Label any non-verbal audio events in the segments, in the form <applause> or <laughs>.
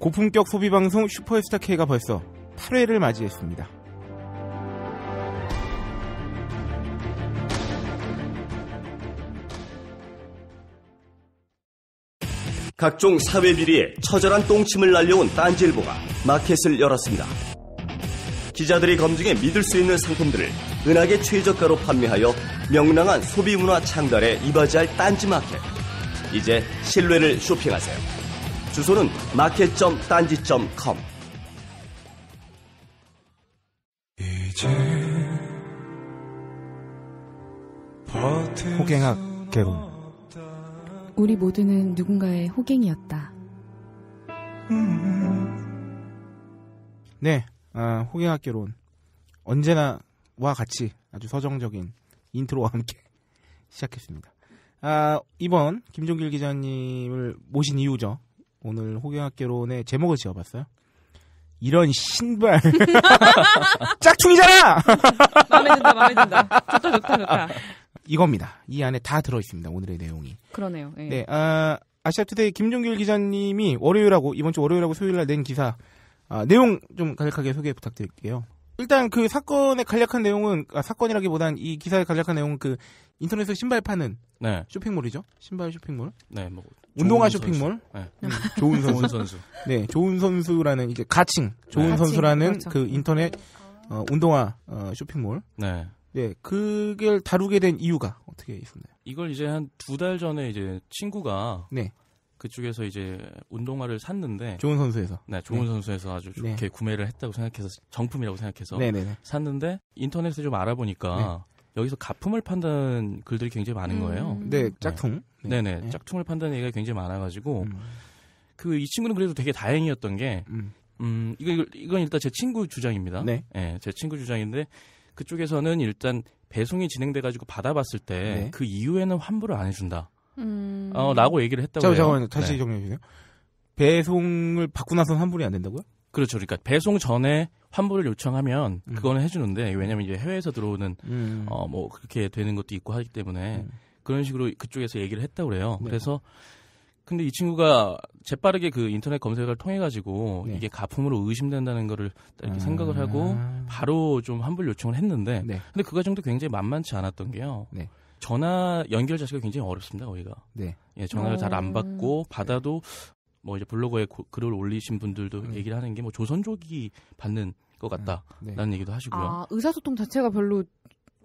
고품격 소비방송 슈퍼스타K가 벌써 8회를 맞이했습니다. 각종 사회 비리에 처절한 똥침을 날려온 딴지일보가 마켓을 열었습니다. 기자들이 검증해 믿을 수 있는 상품들을 은하계 최저가로 판매하여 명랑한 소비 문화 창달에 이바지할 딴지 마켓. 이제 신뢰를 쇼핑하세요. 주소는 마켓.딴지.com 호갱학 개론 우리 모두는 누군가의 호갱이었다. 음. 네, 어, 호갱학 개론 언제나와 같이 아주 서정적인 인트로와 함께 <laughs> 시작했습니다. 아, 이번 김종길 기자님을 모신 이유죠. 오늘 호경학개론의 제목을 지어봤어요. 이런 신발 <laughs> 짝퉁이잖아. <laughs> 마음에 든다, 마음에 든다. 좋다, 좋다, 좋다. 이겁니다. 이 안에 다 들어 있습니다. 오늘의 내용이. 그러네요. 예. 네, 아, 아시아투데이 김종길 기자님이 월요일하고 이번 주 월요일하고 수요일날 낸 기사 아, 내용 좀 간략하게 소개 부탁드릴게요. 일단 그 사건의 간략한 내용은 아, 사건이라기보단 이 기사의 간략한 내용은 그 인터넷에서 신발 파는 네. 쇼핑몰이죠. 신발 쇼핑몰. 네, 뭐 운동화 쇼핑몰 네. 음. <laughs> 좋은 선수. 좋은 선수. 네, 좋은 선수라는 이제 가칭 좋은 네. 선수라는 그렇그 인터넷 어, 운동화 어, 쇼핑몰. 네. 네, 그걸 다루게 된 이유가 어떻게 있었나요? 이걸 이제 한 두 달 전에 이제 친구가 네. 그쪽에서 이제 운동화를 샀는데 좋은 선수에서 네 좋은 네. 선수에서 아주 좋게 네. 구매를 했다고 생각해서 정품이라고 생각해서 네네네. 샀는데 인터넷에 좀 알아보니까 네. 여기서 가품을 판다는 글들이 굉장히 많은 음. 거예요. 네, 네. 짝퉁 네. 네 짝퉁을 판다는 얘기가 굉장히 많아가지고 음. 그이 친구는 그래도 되게 다행이었던 게 음, 음 이거, 이건 일단 제 친구 주장입니다. 네. 네. 제 친구 주장인데 그쪽에서는 일단 배송이 진행돼가지고 받아봤을 때그 네. 그 이후에는 환불을 안 해준다. 음... 어, 라고 얘기를 했다고. 잠깐, 잠깐만 다시 네. 정리해주세요. 배송을 받고 나선 환불이 안 된다고요? 그렇죠. 그러니까 배송 전에 환불을 요청하면 음. 그거는 해주는데 왜냐면 이제 해외에서 들어오는 음. 어뭐 그렇게 되는 것도 있고 하기 때문에 음. 그런 식으로 그쪽에서 얘기를 했다고 그래요. 네. 그래서 근데 이 친구가 재빠르게 그 인터넷 검색을 통해 가지고 네. 이게 가품으로 의심된다는 거를 이렇게 아... 생각을 하고 바로 좀 환불 요청을 했는데 네. 근데 그 과정도 굉장히 만만치 않았던 게요. 네. 전화 연결 자체가 굉장히 어렵습니다, 거기가. 네. 예, 전화를 잘안 음. 받고 네. 받아도 뭐 이제 블로그에 고, 글을 올리신 분들도 음. 얘기를 하는 게 뭐 조선족이 받는 것 음. 네. 같다라는 음. 얘기도 하시고요. 아, 의사소통 자체가 별로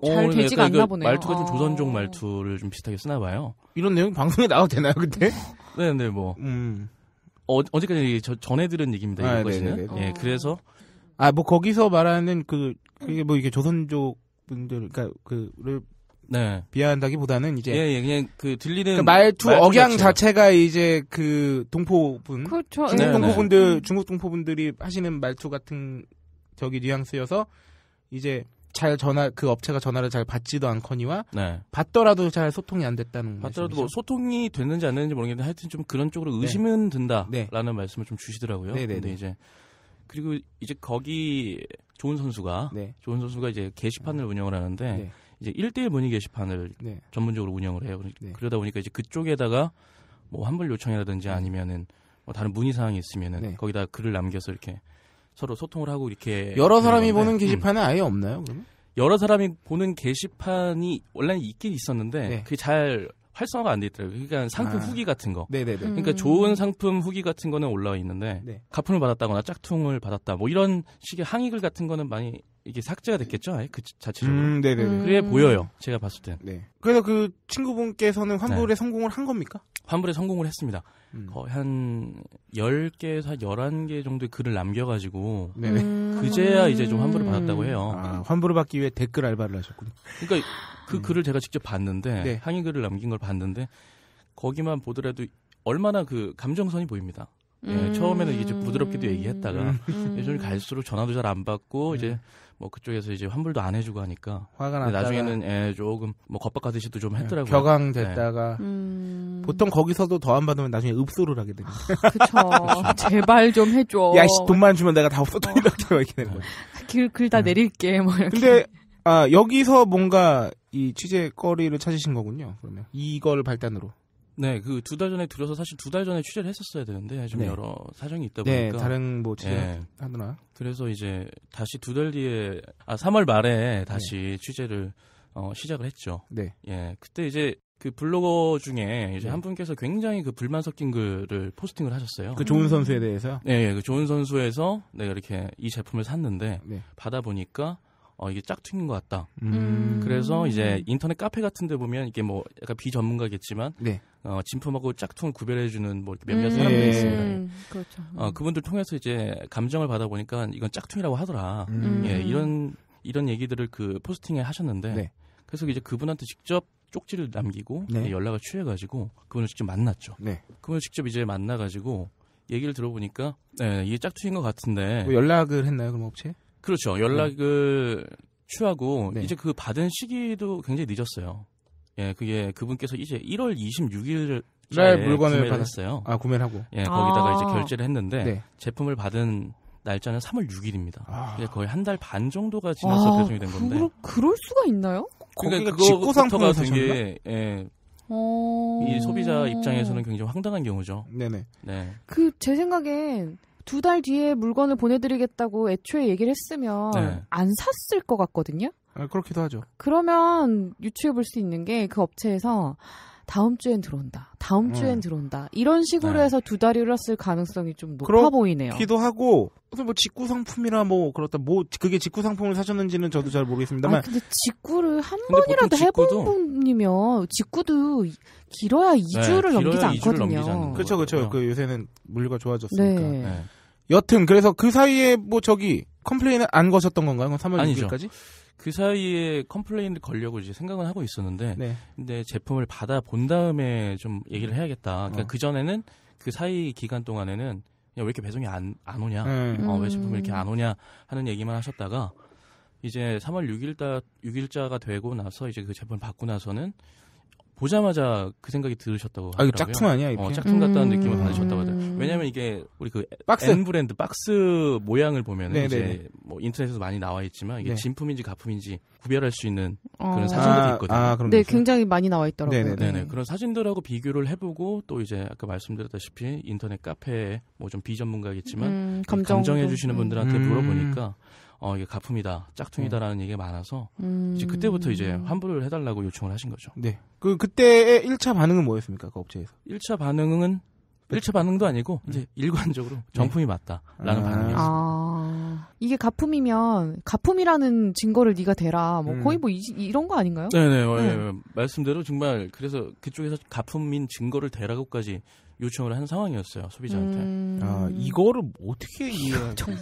어, 잘 네, 되지가 그러니까 않나 그 보네요. 말투가 좀 아. 조선족 말투를 좀 비슷하게 쓰나 봐요. 이런 내용 방송에 나와도 되나요, 그때? 네네, <laughs> 네, 뭐. 음. 어, 어제까지 저, 전해 들은 얘기입니다, 아, 이것은. 네, 예, 그래서. 아, 뭐, 거기서 말하는 그, 그게 뭐, 이게 조선족 분들, 그니까, 그를 네. 비하한다기보다는 이제 예, 예, 그냥 그 들리는 그 말투, 말투, 억양 자체가, 자체가 이제 그 동포분 그렇죠. 중국 네, 동포분들 네. 중국 동포분들이 하시는 말투 같은 저기 뉘앙스여서 이제 잘 전화 그 업체가 전화를 잘 받지도 않거니와 네. 받더라도 잘 소통이 안 됐다는 받더라도 뭐 소통이 됐는지 안 됐는지 모르겠는데 하여튼 좀 그런 쪽으로 네. 의심은 네. 든다라는 네. 말씀을 좀 주시더라고요. 네네 네, 근데 이제 그리고 이제 거기 좋은 선수가 네. 좋은 선수가 이제 게시판을 운영을 하는데 이제 1대1 문의 게시판을 전문적으로 운영을 해요. 그러다 보니까 이제 그쪽에다가 뭐 환불 요청이라든지 아니면은 뭐 다른 문의 사항이 있으면은 거기다 글을 남겨서 이렇게 서로 소통을 하고 이렇게 여러 사람이 건데. 보는 음. 게시판은 음. 아예 없나요? 그러면? 여러 사람이 보는 게시판이 원래는 있긴 있었는데 네. 그게 잘 활성화가 안 돼 있더라고요. 그러니까 상품 아. 후기 같은 거. 네네네. 음. 그러니까 음. 좋은 상품 후기 같은 거는 올라와 있는데 네. 가품을 받았다거나 짝퉁을 받았다 뭐 이런 식의 항의글 같은 거는 많이 이게 삭제가 됐겠죠? 아예 그 자체적으로. 음, 네네. 음. 그래 보여요. 제가 봤을 땐. 네. 그래서 그 친구분께서는 환불에 네. 성공을 한 겁니까? 환불에 성공을 했습니다. 음. 거의 한 10개에서 11개 정도의 글을 남겨가지고 네 그제야 이제 좀 환불을 받았다고 해요. 아, 환불을 받기 위해 댓글 알바를 하셨군요. 그러니까 그 음. 글을 제가 직접 봤는데 네. 항의 글을 남긴 걸 봤는데 거기만 보더라도 얼마나 그 감정선이 보입니다. 예, 음... 처음에는 이제 부드럽게도 얘기했다가 음... 예전에 갈수록 전화도 잘 안 받고 음... 이제 뭐 그쪽에서 이제 환불도 안 해주고 하니까 화가 나. 다 나중에는 예, 조금 뭐 겁박하듯이도 좀 했더라고요. 격앙됐다가 예. 음... 보통 거기서도 더 안 받으면 나중에 읍소를 하게 됩니다. 아, 그쵸. 제발 좀 해줘. 야씨 돈만 주면 내가 다 없어도 어. 이렇게 <laughs> 이렇게 되는 거예요. 글글다 음. 내릴게 뭐 이렇게. 근데 아 여기서 뭔가 이 취재거리를 찾으신 거군요. 그러면 이걸 발단으로. 네, 그 두 달 전에 들어서 사실 두 달 전에 취재를 했었어야 되는데 좀 네. 여러 사정이 있다 네, 보니까 네, 다른 뭐 예. 취재 네. 하느라 그래서 이제 다시 두 달 뒤에 아 3월 말에 다시 네. 취재를 어, 시작을 했죠. 네, 예, 그때 이제 그 블로거 중에 이제 네. 한 분께서 굉장히 그 불만 섞인 글을 포스팅을 하셨어요. 그 좋은 선수에 대해서. 네, 예, 예, 그 좋은 선수에서 내가 이렇게 이 제품을 샀는데 네. 받아 보니까 어, 이게 짝퉁인 것 같다. 음. 그래서 이제 인터넷 카페 같은 데 보면 이게 뭐 약간 비전문가겠지만 네. 어, 진품하고 짝퉁을 구별해주는 뭐 몇몇 음. 사람들이 네. 있습니다. 예. 그렇죠. 어, 그분들 통해서 이제 감정을 받아보니까 이건 짝퉁이라고 하더라. 음. 예, 이런, 이런 얘기들을 그 포스팅에 하셨는데 네. 그래서 이제 그분한테 직접 쪽지를 남기고 네. 연락을 취해가지고 그분을 직접 만났죠. 네. 그분을 직접 이제 만나가지고 얘기를 들어보니까 예, 이게 짝퉁인 것 같은데 뭐 연락을 했나요 그럼 업체? 그렇죠. 네. 연락을 네. 취하고 네. 이제 그 받은 시기도 굉장히 늦었어요. 예, 그게 그분께서 이제 1월 26일 날 물건을 받았어요. 아, 구매 하고. 예, 거기다가 아~ 이제 결제를 했는데 네. 제품을 받은 날짜는 3월 6일입니다. 아. 거의 한 달 반 정도가 지나서 아, 배송이 된 건데. 그 그럴 수가 있나요? 그러니까 그거부터가 되게 예, 어... 이 소비자 입장에서는 굉장히 황당한 경우죠. 네네. 네. 그 제 생각엔 두달 뒤에 물건을 보내드리겠다고 애초에 얘기를 했으면 네. 안 샀을 것 같거든요. 아, 그렇기도 하죠. 그러면 유추해 볼 수 있는 게 그 업체에서 다음 주엔 들어온다. 다음 음. 주엔 들어온다. 이런 식으로 네. 해서 두달이흘렀을 가능성이 좀 높아 보이네요. 기도 하고 뭐 직구 상품이라 뭐 그렇다 뭐 그게 직구 상품을 사셨는지는 저도 잘 모르겠습니다만. 아 근데 직구를 한 근데 번이라도 해본 분이면 직구도 길어야 2주를 네, 넘기지 않거든요. 그렇죠, 그렇죠. 그 요새는 물류가 좋아졌으니까. 네. 네. 여튼 그래서 그 사이에 뭐 저기 컴플레인을 안 거셨던 건가요? 3월 아니죠. 6일까지? 그 사이에 컴플레인을 걸려고 이제 생각은 하고 있었는데 네. 근데 제품을 받아 본 다음에 좀 얘기를 음. 해야겠다. 그러니까 어. 그 전에는 그 사이 기간 동안에는 왜 이렇게 배송이 안, 안 오냐, 음. 어, 왜 제품이 음. 이렇게 안 오냐 하는 얘기만 하셨다가 이제 3월 6일자 6일자가 되고 나서 이제 그 제품 을 받고 나서는 보자마자 그 생각이 들으셨다고 하더라고요. 아, 이거 짝퉁 아니야? 이 어, 짝퉁 같다는 음... 느낌을 받으셨다고 하더라고요. 음. 왜냐면 하 이게 우리 그 박스 N 브랜드 박스 모양을 보면 은 네, 이제 네, 네. 뭐 인터넷에서 많이 나와 있지만 이게 네. 진품인지 가품인지 구별할 수 있는 어. 그런 사진들이 아, 있거든요. 아, 네, 있어 굉장히 많이 나와 있더라고요. 네네. 네네. 그런 사진들하고 비교를 해보고 또 이제 아까 말씀드렸다시피 인터넷 카페에 뭐 좀 비전문가겠지만 음, 정 감정해주시는 분들한테 음... 물어보니까 어 이게 가품이다 짝퉁이다라는 네. 얘기가 많아서 음... 이제 그때부터 이제 환불을 해달라고 요청을 하신 거죠. 네. 그 그때의 1차 반응은 뭐였습니까? 그 업체에서? 1차 반응은 1차 반응도 아니고 이제 네. 일관적으로 정품이 네. 맞다라는 아. 반응이었어요. 아. 이게 가품이면 가품이라는 증거를 네가 대라. 뭐 음. 거의 뭐 이, 런거 아닌가요? 네네, 네. 네. 어, 네. 예, 예. 말씀대로 정말 그래서 그쪽에서 가품인 증거를 대라고까지 요청을 한 상황이었어요 소비자한테. 음... 아 이거를 어떻게 아, 이해해야 정말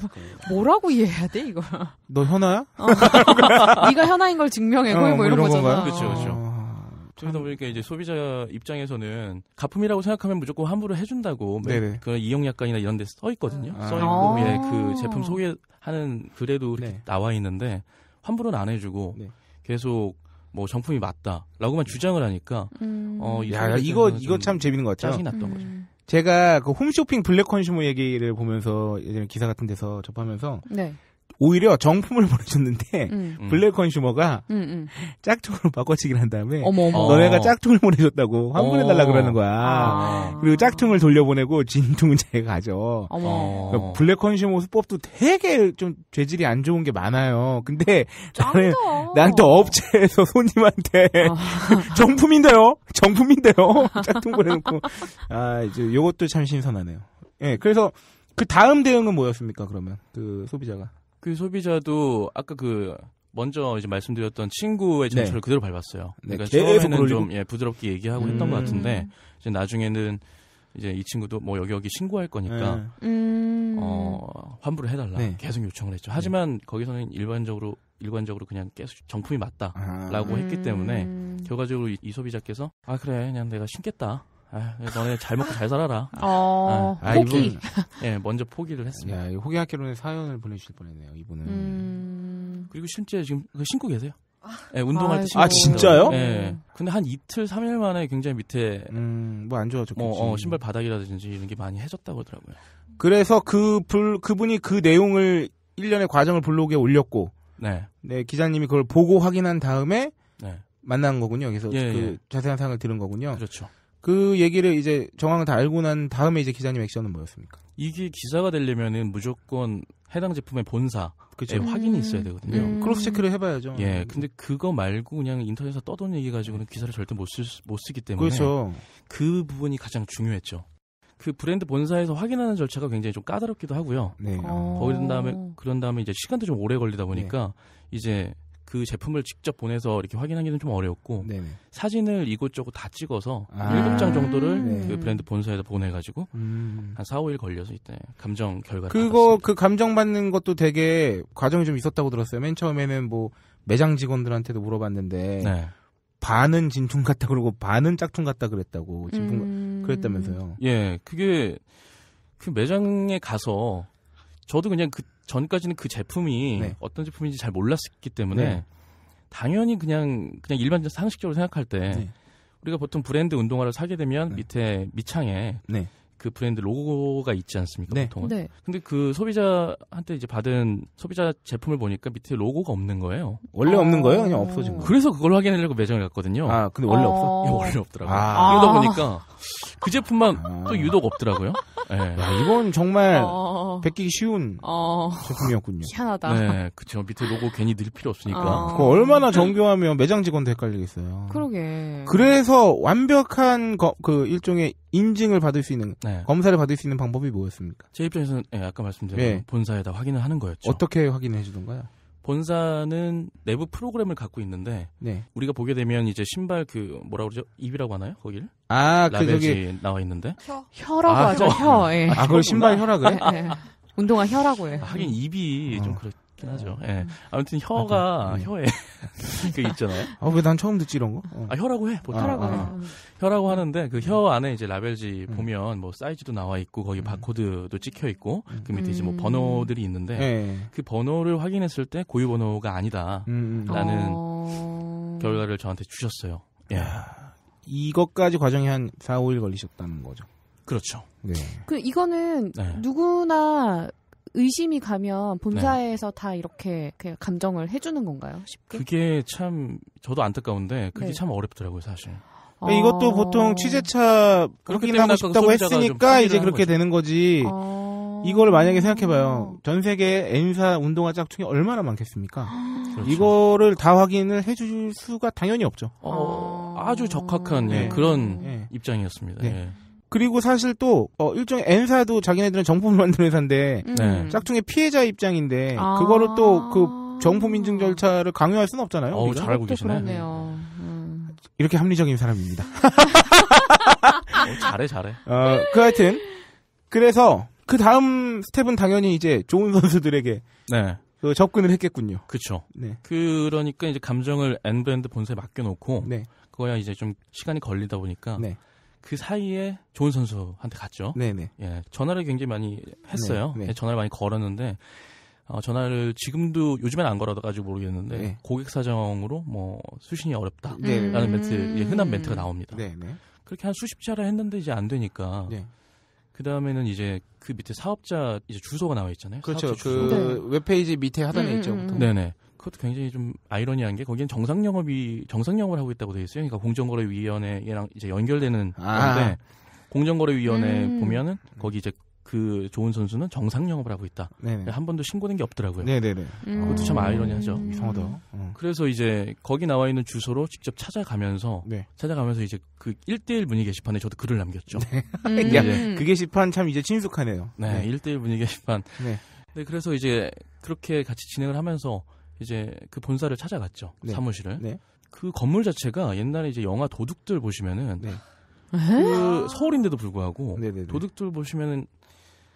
뭐라고 이해해야 돼 이거? <laughs> 너 현아야? 어. <laughs> 네가 현아인 걸 증명해 뭐, 어, 뭐, 뭐 이런, 이런 거잖아. 그렇죠 그렇죠. 그러다 보니까 이제 소비자 입장에서는 가품이라고 생각하면 무조건 환불을 해준다고 뭐 그 이용약관이나 이런 데 써 있거든요. 아. 써 있고 아. 뭐 예, 그 아. 제품 소개하는 글에도 이렇게 네. 나와 있는데 환불은 안 해주고 네. 계속 뭐 정품이 맞다라고만 주장을 하니까 음. 어 야, 이거 이거 참 재밌는 것 같아요. 짜증 났던 음. 거죠. 제가 그 홈쇼핑 블랙 컨슈머 얘기를 보면서 예전에 기사 같은 데서 접하면서 네. 오히려 정품을 <laughs> 보내줬는데 음. 음. 블랙 컨슈머가 음, 음. 짝퉁으로 바꿔치기를 한 다음에 어머머. 너네가 짝퉁을 <laughs> 보내줬다고 환불해달라 어. 그러는 거야. 아. 그리고 짝퉁을 돌려보내고 진퉁은 <laughs> 자가 가져. 그 블랙 컨슈머 수법도 되게 좀 죄질이 안 좋은 게 많아요. 근데 나는 난또 업체에서 손님한테 아. 정품인데요, 정품인데요, 짝퉁 보내놓고 아 이제 요것도 참 신선하네요. 예, 네, 그래서 그 다음 대응은 뭐였습니까? 그러면 그 소비자가 그 소비자도 아까 그 먼저 이제 말씀드렸던 친구의 정처를 네. 그대로 밟았어요. 네, 그러니까 네, 처음에는 그좀 예, 부드럽게 얘기하고 음. 했던 것 음. 같은데 이제 나중에는 이제 이 친구도 뭐 여기 여기 신고할 거니까 네. 음. 어, 환불을 해달라 네. 계속 요청을 했죠. 하지만 네. 거기서는 일반적으로 일관적으로 그냥 계속 정품이 맞다라고 아. 했기 때문에 음. 결과적으로 이, 이 소비자께서 아 그래 그냥 내가 신겠다 아, 너네 잘 먹고 잘 살아라. 어, 아, 포기. 아, 이분, <laughs> 예, 먼저 포기를 했습니다. 야, 호기학개론의 사연을 보내주실 뻔했네요, 이분은. 음... 그리고 실제 지금 그 신고 계세요. 아, 예, 운동할 아때 신고. 아, 진짜요? 예. 근데 한 이틀, 삼일 만에 굉장히 밑에. 음, 뭐 안 좋아졌겠지. 뭐, 어, 신발 바닥이라든지 이런 게 많이 해졌다고 하더라고요. 그래서 그 불, 그분이 그 내용을, 일련의 과정을 블로그에 올렸고. 네. 네, 기자님이 그걸 보고 확인한 다음에. 네. 만난 거군요. 여기서 예, 그 예. 자세한 사항을 들은 거군요. 그렇죠. 그 얘기를 이제 정황을 다 알고 난 다음에 이제 기자님 액션은 뭐였습니까? 이게 기사가 되려면은 무조건 해당 제품의 본사 그쵸. 네, 확인이 음. 있어야 되거든요. 음. 크로스 체크를 해봐야죠. 예, 근데 그거 말고 그냥 인터넷에서 떠도는 얘기 가지고는 기사를 절대 못, 쓸, 못 쓰기 때문에 그렇죠. 그 부분이 가장 중요했죠. 그 브랜드 본사에서 확인하는 절차가 굉장히 좀 까다롭기도 하고요. 네. 어. 거기 그 다음에 그런 다음에 이제 시간도 좀 오래 걸리다 보니까 네. 이제 그 제품을 직접 보내서 이렇게 확인하기는 좀 어려웠고 네네. 사진을 이곳저곳 다 찍어서 아. 일곱 장 정도를 네. 그 브랜드 본사에서 보내가지고 음. 한 4, 5일 걸려서 이때 감정 결과 그거 그 감정 받는 것도 되게 과정이 좀 있었다고 들었어요. 맨 처음에는 뭐 매장 직원들한테도 물어봤는데 네. 반은 진퉁 같다 그러고 반은 짝퉁 같다 그랬다고 진품 음. 그랬다면서요. 예, 그게 그 매장에 가서 저도 그냥 그 전까지는 그 제품이 네. 어떤 제품인지 잘 몰랐기 때문에 네. 당연히 그냥 그냥 일반 상식적으로 생각할 때 네. 우리가 보통 브랜드 운동화를 사게 되면 네. 밑에 밑창에 네. 그 브랜드 로고가 있지 않습니까? 네. 보통은. 네. 근데 그 소비자한테 이제 받은 소비자 제품을 보니까 밑에 로고가 없는 거예요. 원래 어... 없는 아. 거예요? 그냥 없어진 거예요? 그래서 그걸 확인하려고 매장을 갔거든요. 아, 근데 원래 어... 없어? 예, 원래 없더라고요. 아... 그러다 보니까 그 제품만 아... 또 유독 없더라고요. 예. 야, 이건 정말 어. 베끼기기 쉬운 어. 제품이었군요. 희한하다. 네, 그쵸. 밑에 로고 괜히 넣을 필요 없으니까. 아. 그거 얼마나 정교하면 매장 직원도 헷갈리겠어요. 그러게. 그래서 완벽한 거, 그 일종의 인증을 받을 수 있는 네. 검사를 받을 수 있는 방법이 뭐였습니까? 제 입장에서는 네, 아까 말씀드린 네. 본사에다 확인을 하는 거였죠. 어떻게 확인해 주던가요? 본사는 내부 프로그램을 갖고 있는데 네. 우리가 보게 되면 이제 신발 그 뭐라 그러죠 입이라고 하나요 거기를 아그 저기 나와 있는데 혀 혀라고 아, 하죠 혀. 혀. 예. 아 그걸 신발 혀라 그래? 네, 운동화 혀라고 해요. 하긴 입이 어. 좀 그렇. 하죠. 음. 예. 아무튼 혀가 네. 혀에 <laughs> 그 있잖아요. 아, 왜 난 처음 듣지 이런 거? 어. 아, 혀라고 해. 보통. 혀라고, 아, 아, 아. 혀라고 하는데 그혀 음. 안에 이제 라벨지 음. 보면 뭐 사이즈도 나와 있고 거기 음. 바코드도 찍혀 있고 음. 그 밑에 이제 뭐 음. 번호들이 있는데 네. 그 번호를 확인했을 때 고유 번호가 아니다라는 어... 결과를 저한테 주셨어요. 예. 이것까지 과정이 한 4, 5일 걸리셨다는 거죠. 그렇죠. 네. 그 이거는 네. 누구나 의심이 가면 본사에서 네. 다 이렇게 감정을 해주는 건가요? 쉽게? 그게 참 저도 안타까운데 그게 네. 참 어렵더라고요 사실. 아... 이것도 보통 취재차 그렇게 하고 그 싶다고 했으니까 이제 그렇게 거죠. 되는 거지. 아... 이걸 만약에 생각해봐요. 전 세계 N사 운동화 짝퉁이 얼마나 많겠습니까? 그렇죠. 이거를 다 확인을 해줄 수가 당연히 없죠. 어, 아주 적확한 예, 네. 그런 네. 입장이었습니다. 네. 예. 그리고 사실 또 어, 일종의 N사도 자기네들은 정품을 만드는 회사인데 음. 네. 짝퉁의 피해자 입장인데 아~ 그거를 또그 정품 인증 절차를 강요할 수는 없잖아요. 어, 잘 알고 계시네. 그러네요. 음. 이렇게 합리적인 사람입니다. <laughs> 어, 잘해 잘해. 어, 그 하여튼 그래서 그 다음 스텝은 당연히 이제 좋은 선수들에게 네. 그 접근을 했겠군요. 그렇죠. 네. 그러니까 이제 감정을 엔브랜드 본사에 맡겨놓고 네. 그거야 이제 좀 시간이 걸리다 보니까 네. 그 사이에 좋은 선수한테 갔죠. 네네. 예, 전화를 굉장히 많이 했어요. 네, 네. 예, 전화를 많이 걸었는데 어, 전화를 지금도 요즘엔 안 걸어가지고 모르겠는데 네. 고객 사정으로 뭐 수신이 어렵다라는 네. 음. 멘트 예, 흔한 멘트가 나옵니다. 네, 네. 그렇게 한 수십 차례 했는데 이제 안 되니까 네. 그 다음에는 이제 그 밑에 사업자 이제 주소가 나와 있잖아요. 그렇죠. 그주 네. 웹페이지 밑에 하단에 음, 있죠. 음, 보통. 네네. 그것도 굉장히 좀 아이러니한 게 거기는 정상 영업이 정상 영업을 하고 있다고 되어 있어요. 그러니까 공정거래위원회랑 이제 연결되는 아. 건데 공정거래위원회 음. 보면은 거기 이제 그 좋은 선수는 정상 영업을 하고 있다. 네네. 한 번도 신고된 게 없더라고요. 네네네. 그것도 참 아이러니하죠. 음. 이상하다. 어. 그래서 이제 거기 나와 있는 주소로 직접 찾아가면서 네. 찾아가면서 이제 그 1대1 문의 게시판에 저도 글을 남겼죠. 네. 음. 야, <laughs> 그러니까 그 게시판 참 이제 친숙하네요. 네, 네. 1대1 문의 게시판. 네. 네, 그래서 이제 그렇게 같이 진행을 하면서 이제 그 본사를 찾아갔죠. 네. 사무실을. 네. 그 건물 자체가 옛날에 이제 영화 도둑들 보시면은 네. 그 서울인데도 불구하고 네네네. 도둑들 보시면은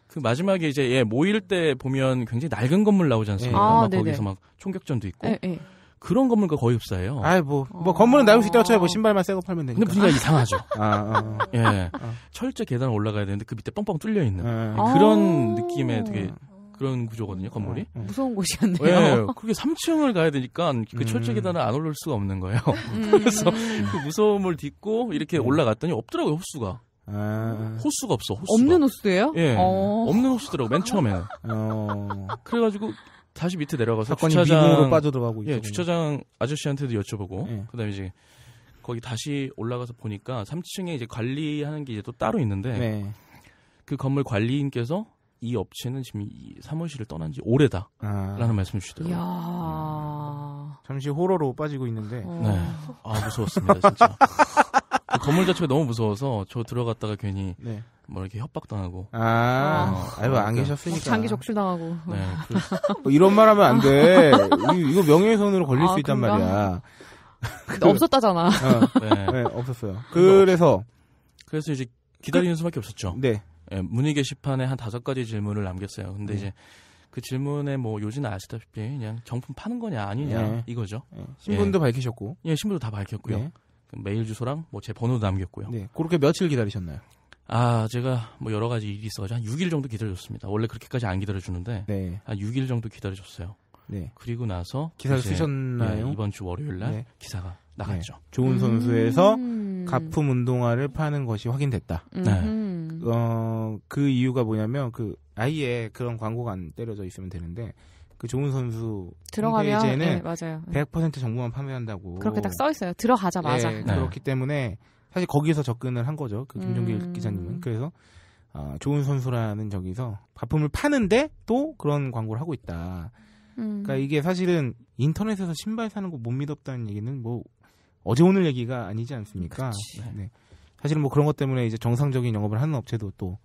그 마지막에 이제 예, 모일 때 보면 굉장히 낡은 건물 나오지 않습니까? 네. 아, 막 거기서 막 총격전도 있고. 에, 에. 그런 건물과 거의 없어요. 아이 뭐 어... 뭐 건물은 나올 수 있다고 쳐요. 뭐 신발만 새고 팔면 되니까. 근데 분위기가 아. 이상하죠. <laughs> 아, 어. 예, 철제 계단 올라가야 되는데 그 밑에 뻥뻥 뚫려 있는 아. 그런 느낌의 되게 그런 구조거든요, 건물이. 어, 어. 무서운 곳이었네요. 네, 예, 그게 3층을 가야 되니까 그 음. 철제 계단을 안 올릴 수가 없는 거예요. 음. <laughs> 그래서 그 무서움을 딛고 이렇게 음. 올라갔더니 없더라고요, 호수가. 아... 호수가 없어. 호수가. 없는 호수예요? 예, 어... 없는 호수더라고 맨 처음에. 어... 그래가지고 다시 밑에 내려가서 주차장 빠져들어가고 예, 주차장 아저씨한테도 여쭤보고 예. 그다음에 이제 거기 다시 올라가서 보니까 3층에 이제 관리하는 게 이제 또 따로 있는데 네. 그 건물 관리인께서 이 업체는 지금 이 사무실을 떠난 지 오래다. 아. 라는 말씀을 주시더라고요. 음. 잠시 호러로 빠지고 있는데. 어. 네. 아, 무서웠습니다, 진짜. <laughs> 그 건물 자체가 너무 무서워서 저 들어갔다가 괜히 네. 뭐 이렇게 협박당하고. 아, 어, 아유, 그니까안 계셨으니까. 뭐 장기 적출당하고. 네. <laughs> 뭐 이런 말 하면 안 돼. 이거 명예훼손으로 걸릴 아, 수 있단 그런가? 말이야. 그, 없었다잖아. 어, 네. 네, 없었어요. 그래서. 그래서 이제 기다리는 수밖에 없었죠. 네. 예, 문의 게시판에 한 다섯 가지 질문을 남겼어요. 근데 네. 이제 그 질문에 뭐요지는 아시다시피 그냥 정품 파는 거냐 아니냐 네. 이거죠. 네. 예. 신분도 밝히셨고. 예, 신분도 다 밝혔고요. 네. 메일 주소랑 뭐 제 번호도 남겼고요. 네. 그렇게 며칠 기다리셨나요? 아, 제가 뭐 여러 가지 일이 있어가지고한 6일 정도 기다려줬습니다. 원래 그렇게까지 안 기다려주는데 네. 한 6일 정도 기다려줬어요. 네. 그리고 나서 기사를 쓰셨나요? 네, 이번 주 월요일 날 네. 기사가 네. 나갔죠. 좋은 선수에서 음~ 가품 운동화를 파는 것이 확인됐다. 음~ 네. 어, 그 이유가 뭐냐면 그 아예 그런 광고가 안 때려져 있으면 되는데 그 좋은 선수 들어가면 이지에는 네, 예, 맞아요. 100% 예. 정보만 판매한다고 그렇게 딱 써 있어요. 들어가자마자 네, 그렇기 때문에 사실 거기에서 접근을 한 거죠. 그 김종길 음... 기자님은 그래서 어, 좋은 선수라는 저기서 바품을 파는데 또 그런 광고를 하고 있다. 음... 그러니까 이게 사실은 인터넷에서 신발 사는 거 못 믿었다는 얘기는 뭐 어제 오늘 얘기가 아니지 않습니까? 그치. 네. 사실 뭐 그런 것 때문에 이제 정상적인 영업을 하는 업체도 또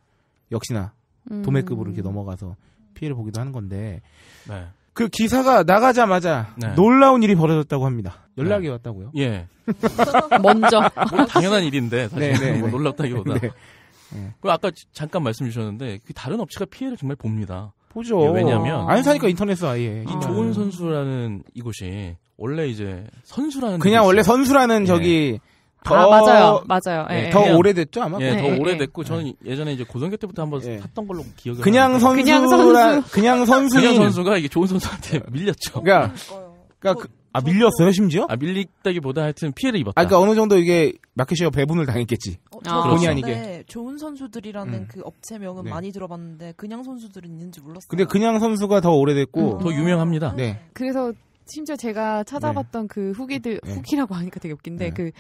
역시나 음. 도매급으로 이렇게 넘어가서 피해를 보기도 하는 건데 네. 그 기사가 나가자마자 네. 놀라운 일이 벌어졌다고 합니다. 연락이 네. 왔다고요? 예. <laughs> 먼저. 뭐 당연한 일인데 네, 사실 네, 뭐 네. 놀랍다기보다. 그리고 아까 잠깐 말씀 주셨는데 그 다른 업체가 피해를 정말 봅니다. 보죠. 예, 왜냐하면 안 사니까 인터넷 아예. 이 좋은 음. 선수라는 이곳이 원래 이제 선수라는 그냥 원래 선수라는 예. 저기 더 아, 맞아요, 맞아요. 네, 예, 예 더그 예. 오래됐죠 아마. 예, 더 예, 예 오래됐고 저는 예전에 이제 고등학교 때부터 한번 예. 샀던 걸로 기억이. 그냥 선수 그냥 선수 그냥 선수 그냥 선수가 이게 좋은 선수한테 <laughs> 밀렸죠. 그러니까 그러니까 그, 아 밀렸어요 심지어? 아 밀리다기보다 하여튼 피해를 입었다. 아 그러니까 어느 정도 이게 마켓이어 배분을 당했겠지. 어, 아, 본의 그렇죠. 아니게. 좋은 선수들이라는 음. 그 업체명은 네. 많이 들어봤는데 그냥 선수들은 있는지 몰랐어요. 근데 그냥 선수가 더 오래됐고 음. 더 유명합니다. 네. 네. 그래서 심지어 제가 찾아봤던 네. 그 후기들 네. 후기라고 하니까 되게 웃긴데 네. 그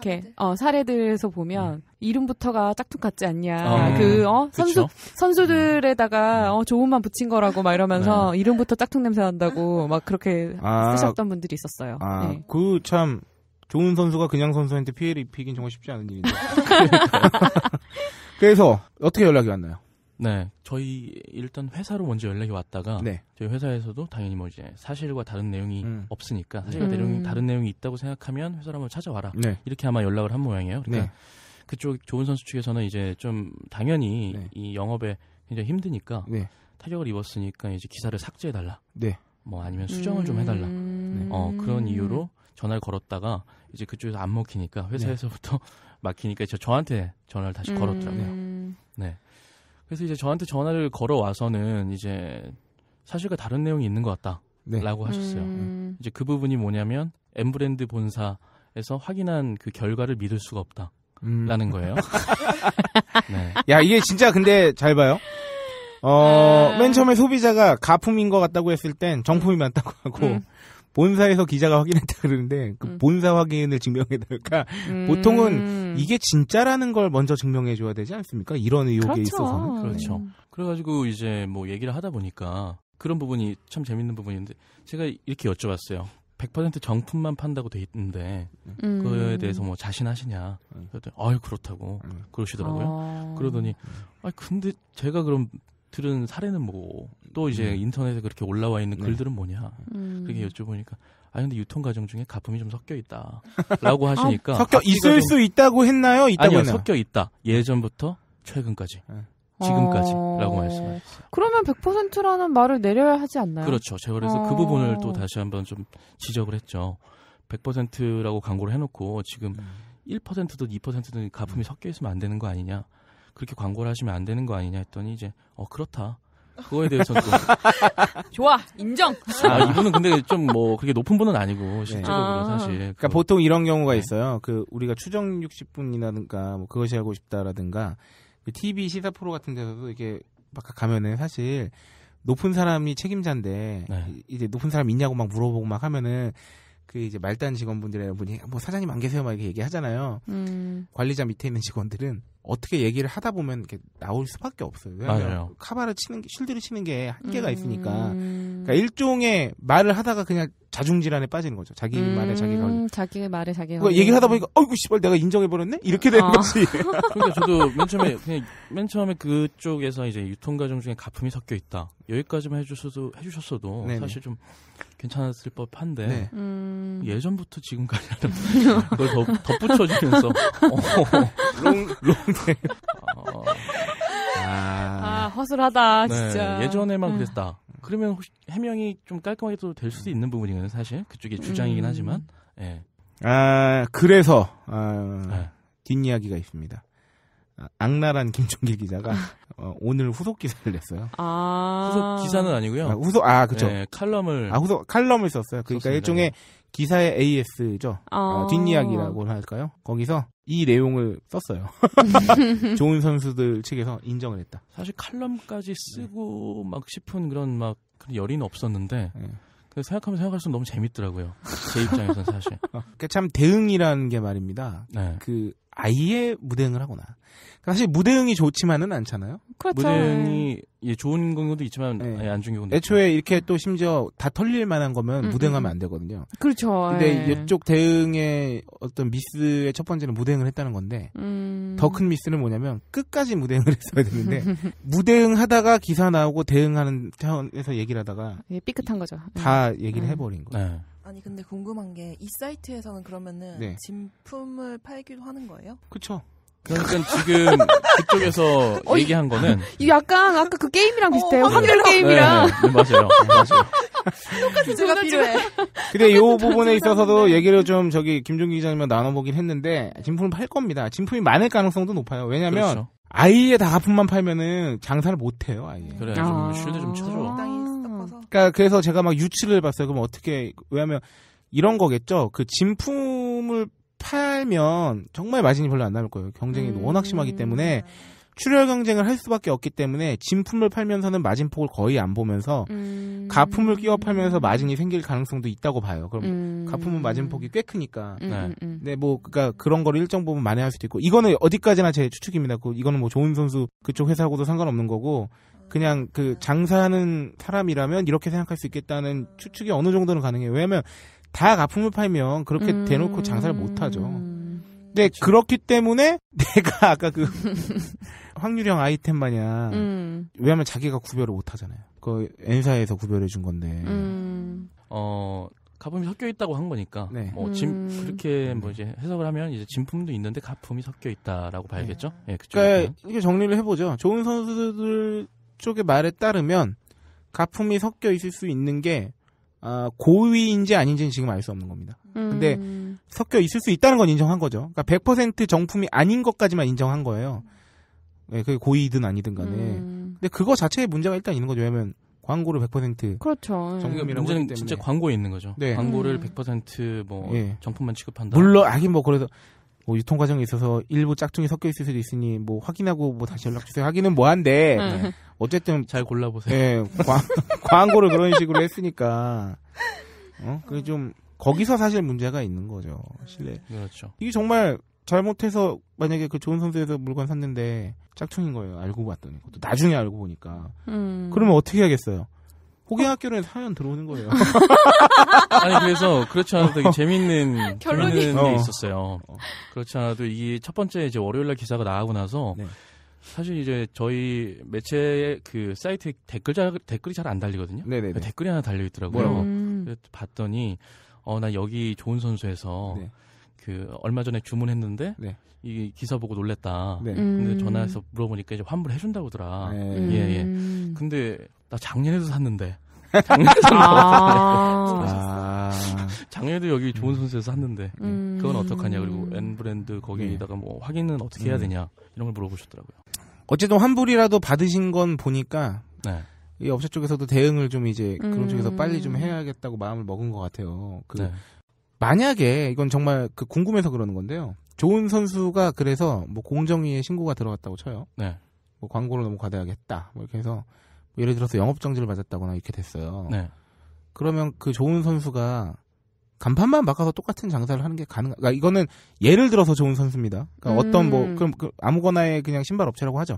이렇게 사례들. 어 사례들에서 음. 보면 음. 이름부터가 짝퉁 같지 않냐. 어. 그 어, 선수 선수들에다가 음. 어 좋은만 붙인 거라고 막 이러면서 네. 이름부터 짝퉁 냄새 난다고 <laughs> 막 그렇게 아, 쓰셨던 분들이 있었어요. 아, 네. 그참 좋은 선수가 그냥 선수한테 피해를 입히긴 정말 쉽지 않은 일인데. <laughs> 그래서 어떻게 연락이 왔나요? 네, 저희 일단 회사로 먼저 연락이 왔다가 네. 저희 회사에서도 당연히 뭐 이제 사실과 다른 내용이 음. 없으니까 사실과 음. 내용이 다른 내용이 있다고 생각하면 회사로 한번 찾아와라. 네. 이렇게 아마 연락을 한 모양이에요. 그러니까 네. 그쪽 좋은 선수 측에서는 이제 좀 당연히 네. 이 영업에 굉장히 힘드니까 네. 타격을 입었으니까 이제 기사를 삭제해 달라. 네. 뭐 아니면 수정을 음. 좀 해달라. 어 그런 이유로 전화를 걸었다가 이제 그쪽에서 안 먹히니까 회사에서부터 <laughs> 막히니까 저 저한테 전화를 다시 음. 걸었더라고요. 네. 그래서 이제 저한테 전화를 걸어와서는 이제 사실과 다른 내용이 있는 것 네. 같다. 라고 하셨어요. 음. 이제 그 부분이 뭐냐면 엠브랜드 본사에서 확인한 그 결과를 믿을 수가 없다. 라는 음. 거예요. <laughs> 네. 야, 이게 진짜 근데 잘 봐요. 어, 아. 맨 처음에 소비자가 가품인 것 같다고 했을 땐 정품이 음. 맞다고 하고, 음. 본사에서 기자가 확인했다 그러는데, 그 음. 본사 확인을 증명해달까. 보통은 음. 이게 진짜라는 걸 먼저 증명해 줘야 되지 않습니까? 이런 의혹에 그렇죠. 있어서는 음. 그렇죠. 그래가지고 이제 뭐 얘기를 하다 보니까 그런 부분이 참 재밌는 부분인데 제가 이렇게 여쭤봤어요. 100% 정품만 판다고 돼 있는데 음. 그거에 대해서 뭐 자신하시냐? 음. 그랬더니 아유 그렇다고 음. 그러시더라고요. 아. 그러더니 아 근데 제가 그럼 들은 사례는 뭐고 또 이제 음. 인터넷에 그렇게 올라와 있는 네. 글들은 뭐냐? 그렇게 여쭤보니까 아니 근데 유통 과정 중에 가품이 좀 섞여 있다라고 <laughs> 하시니까 아, 섞여 아, 있을 좀... 수 있다고 했나요? 있다고 아니요 했나요? 섞여 있다 예전부터 최근까지 네. 지금까지라고 어... 말씀하셨어요. 그러면 100%라는 말을 내려야 하지 않나요? 그렇죠. 제가 그래서 어... 그 부분을 또 다시 한번 좀 지적을 했죠. 100%라고 광고를 해놓고 지금 1%든 음. 2%든 가품이 음. 섞여 있으면 안 되는 거 아니냐. 그렇게 광고를 하시면 안 되는 거 아니냐 했더니 이제 어 그렇다. 그거에 대해서도 <laughs> 좋아 인정. 아, 이분은 근데 좀 뭐 그렇게 높은 분은 아니고 네. 실제로 아. 사실. 그러니까 그, 보통 이런 네. 경우가 있어요. 그 우리가 추정 60분이라든가 뭐 그것이 하고 싶다라든가 그 TV 시사 프로 같은 데서도 이렇게 막 가면은 사실 높은 사람이 책임자인데 네. 이제 높은 사람 있냐고 막 물어보고 막 하면은 그 이제 말단 직원분들이나 분이 뭐 사장님 안 계세요 막 이렇게 얘기하잖아요. 음. 관리자 밑에 있는 직원들은 어떻게 얘기를 하다 보면 이렇게 나올 수밖에 없어요. 왜냐하면 카바를 치는 게, 실드를 치는 게 한계가 음. 있으니까. 그러니까 일종의 말을 하다가 그냥 자중질환에 빠지는 거죠. 자기 음... 말에 자기가 자기 말에 자기가 그러니까 얘기를 하다 보니까 어이구 씨발 내가 인정해 버렸네 이렇게 되는 아. 거지. <laughs> 그러니까 저도 맨 처음에 그냥 맨 처음에 그쪽에서 이제 유통과정 중에 가품이 섞여 있다 여기까지만 해주셔도 해주셨어도 네네. 사실 좀 괜찮았을 법한데 네. 음... 예전부터 지금까지는 <laughs> 그걸 덧, 덧붙여주면서 롱, 롱상 네. 아. 아... 허술하다, 네, 진짜. 네, 예전에만 음. 그랬다. 그러면 혹시 해명이 좀 깔끔하게 또될 수도 있는 부분이거든요, 사실. 그쪽의 음. 주장이긴 하지만. 예. 아, 그래서, 아, 네. 뒷이야기가 있습니다. 아, 악랄한 김종길 기자가 아. 어, 오늘 후속 기사를 냈어요. 아~ 후속 기사는 아니고요. 아, 후속 아 그렇죠. 네, 칼럼을 아 후속 칼럼을 썼어요. 그러니까 썼습니다. 일종의 네. 기사의 AS죠. 아. 아~ 뒷이야기라고 할까요? 거기서 이 내용을 썼어요. <laughs> <laughs> 좋은 선수들 측에서 인정을 했다. 사실 칼럼까지 쓰고 막 싶은 그런 막 그런 열의는 없었는데 네. 생각하면 생각할수록 너무 재밌더라고요. 제 입장에서는 사실. <laughs> 그참 그러니까 대응이라는 게 말입니다. 네. 그 아예 무대응을 하거나 그러니까 사실 무대응이 좋지만은 않잖아요. 그렇죠. 무대응이 예, 좋은 경우도 있지만 네. 안 좋은 경우도 애초에 있고. 이렇게 또 심지어 다 털릴 만한 거면 음, 무대응하면 음. 안 되거든요. 그렇죠. 근데 예. 이쪽 대응의 어떤 미스의 첫 번째는 무대응을 했다는 건데 음... 더큰 미스는 뭐냐면 끝까지 무대응을 <laughs> 했어야 되는데 무대응하다가 기사 나오고 대응하는 차원에서 얘기를 하다가 예, 삐끗한 거죠. 네. 다 얘기를 해버린 거예요. 네. 아니 근데 궁금한 게 이 사이트에서는 그러면은 네. 진품을 팔기도 하는 거예요? 그렇죠. 그러니까 지금 <laughs> 그쪽에서 어, 얘기한 거는 <laughs> 이게 약간 아까 그 게임이랑 어, 비슷해요. 확률 게임이랑. 네, 네, 네 맞아요. 맞아요. <laughs> 똑같은 조가 필요해. 근데 요 부분에 있어서도 네. 얘기를 좀 저기 김종기 기자님과 나눠보긴 했는데 진품을 팔 겁니다. 진품이 많을 가능성도 높아요. 왜냐면 그렇죠. 아예 다가품만 팔면은 장사를 못 해요. 아예. 그래 좀 아. 쉴드 좀 쳐줘. 그러니까 그래서 제가 막 유치를 봤어요. 그럼 어떻게 왜냐하면 이런 거겠죠. 그 진품을 팔면 정말 마진이 별로 안 남을 거예요. 경쟁이 음. 워낙 심하기 때문에 출혈 경쟁을 할 수밖에 없기 때문에 진품을 팔면서는 마진 폭을 거의 안 보면서 음. 가품을 끼워 팔면서 마진이 생길 가능성도 있다고 봐요. 그럼 음. 가품은 마진 폭이 꽤 크니까. 음, 음, 네. 음. 근데 뭐 그러니까 그런 거를 일정 부분 만회할 수도 있고 이거는 어디까지나 제 추측입니다. 그 이거는 뭐 좋은 선수 그쪽 회사하고도 상관없는 거고 그냥 그 장사하는 사람이라면 이렇게 생각할 수 있겠다는 추측이 어느 정도는 가능해요. 왜냐하면 다 가품을 팔면 그렇게 음... 대놓고 장사를 못하죠. 근데 그렇 그렇기 때문에 <laughs> 내가 아까 그 <laughs> 확률형 아이템 마냥 음. 왜냐면 자기가 구별을 못하잖아요. 그 N사에서 구별해 준 건데. 음. 어 가품이 섞여 있다고 한 거니까 네. 뭐짐 음. 그렇게 뭐 네. 이제 해석을 하면 이제 진품도 있는데 가품이 섞여 있다라고 봐야겠죠. 네. 예, 네. 네, 그쪽. 그러니까 이게 정리를 해보죠. 좋은 선수들 쪽의 말에 따르면 가품이 섞여 있을 수 있는 게 어, 고위인지 아닌지는 지금 알 수 없는 겁니다. 음. 근데 섞여 있을 수 있다는 건 인정한 거죠. 그러니까 100% 정품이 아닌 것까지만 인정한 거예요. 네, 그게 고의든 아니든 간에. 음. 근데 그거 자체에 문제가 일단 있는 거죠. 왜냐면 광고를 100% 그렇죠. 정품이라고 예. 문제는 때문에. 진짜 광고에 있는 거죠. 네. 광고를 100%뭐 음. 네. 예. 정품만 취급한다. 물론 아긴 뭐 그래서 뭐 유통 과정에 있어서 일부 짝퉁이 섞여 있을 수도 있으니 뭐 확인하고 뭐 다시 연락 주세요. 하기는 뭐한데 네. 네. 어쨌든 잘 골라보세요. 예, 광, 고를 그런 식으로 했으니까 어 그게 좀 거기서 사실 문제가 있는 거죠. 실례. 그렇죠. 이게 정말 잘못해서 만약에 그 좋은 선수에서 물건 샀는데 짝퉁인 거예요. 알고 봤더니 그것도 나중에 알고 보니까 음. 그러면 어떻게 하겠어요? 호기학교는 사연 들어오는 거예요. <laughs> 아니 그래서 그렇지 않아도 되게 재밌는 <laughs> 결론이 게 어. 있었어요. 그렇지 않아도 이게 첫 번째 이제 월요일날 기사가 나가고 나서 네. 사실 이제 저희 매체 그 사이트 댓글 자, 댓글이 잘 안 달리거든요. 네네네. 네, 네. 댓글이 하나 달려 있더라고요. 음. 봤더니 어 나 여기 좋은 선수에서 네. 그 얼마 전에 주문했는데 네. 이 기사 보고 놀랬다. 네. 근데 전화해서 음. 물어보니까 이제 환불해 준다고더라. 네. 예 예. 음. 근데 나 작년에도 샀는데. <laughs> 작년에도 아~ <laughs> 작년에도 여기 음. 좋은 선수에서 샀는데 음. 그건 어떡하냐 그리고 N 브랜드 거기에다가 네. 뭐 확인은 어떻게 해야 음. 되냐 이런 걸 물어보셨더라고요. 어쨌든 환불이라도 받으신 건 보니까 네. 이 업체 쪽에서도 대응을 좀 이제 그런 음. 쪽에서 빨리 좀 해야겠다고 마음을 먹은 것 같아요. 그 네. 만약에 이건 정말 그 궁금해서 그러는 건데요. 좋은 선수가 그래서 뭐 공정위에 신고가 들어갔다고 쳐요. 네. 뭐 광고를 너무 과대하게 했다. 뭐 이렇게 해서 예를 들어서 영업 정지를 맞았다거나 이렇게 됐어요. 네. 그러면 그 좋은 선수가 간판만 바꿔서 똑같은 장사를 하는 게 가능. 그러니까 이거는 예를 들어서 좋은 선수입니다. 그러니까 음. 어떤 뭐 그럼 그 아무거나의 그냥 신발 업체라고 하죠.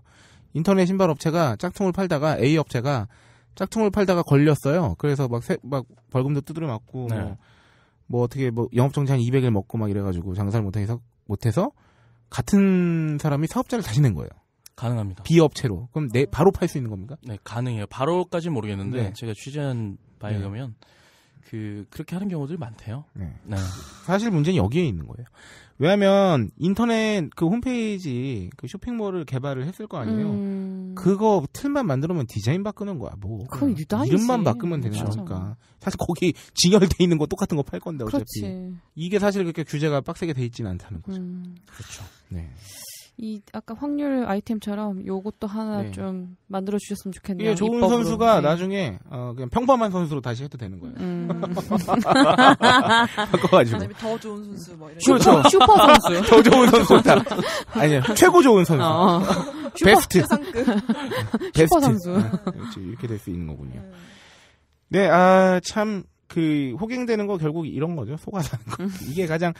인터넷 신발 업체가 짝퉁을 팔다가 A 업체가 짝퉁을 팔다가 걸렸어요. 그래서 막, 세, 막 벌금도 두드려 맞고 네. 뭐, 뭐, 어떻게 뭐 영업정지 한2 0 0을 먹고 막 이래가지고 장사를 못해서 못해서 같은 사람이 사업자를 다시 낸 거예요. 가능합니다. 비업체로. 그럼 내 바로 팔 수 있는 겁니까? 네, 가능해요. 바로까지는 모르겠는데 네. 제가 취재한 바에 의하면 네. 그 그렇게 하는 경우들이 많대요. 네. 네. 사실 문제는 여기에 있는 거예요. 왜냐하면 인터넷 그 홈페이지 그 쇼핑몰을 개발을 했을 거 아니에요. 음... 그거 틀만 만들면 디자인 바꾸는 거야. 뭐 그건 유단이지. 이름만 바꾸면 되는 맞아. 그렇죠. 거니까. 사실 거기 진열돼 있는 거 똑같은 거 팔 건데 어차피 그렇지. 이게 사실 그렇게 규제가 빡세게 돼 있지는 않다는 거죠. 음... 그렇죠. 네. 이 아까 확률 아이템처럼 요것도 하나 네. 좀 만들어 주셨으면 좋겠네요. 예, 좋은 입법으로. 선수가 네. 나중에 어 그냥 평범한 선수로 다시 해도 되는 거예요. 음. <laughs> <laughs> 바꿔가지고 더 좋은 선수 뭐 이런. 그렇죠. 슈퍼 선수. <laughs> 더 좋은 선수 다. 아니요 최고 좋은 선수. 어. 베스트. 베스트. 슈퍼 선수. 아, 이렇게 될 수 있는 거군요. 음. 네, 아 참. 그 호갱되는 거 결국 이런 거죠. 속아사는 거. 음. 이게 가장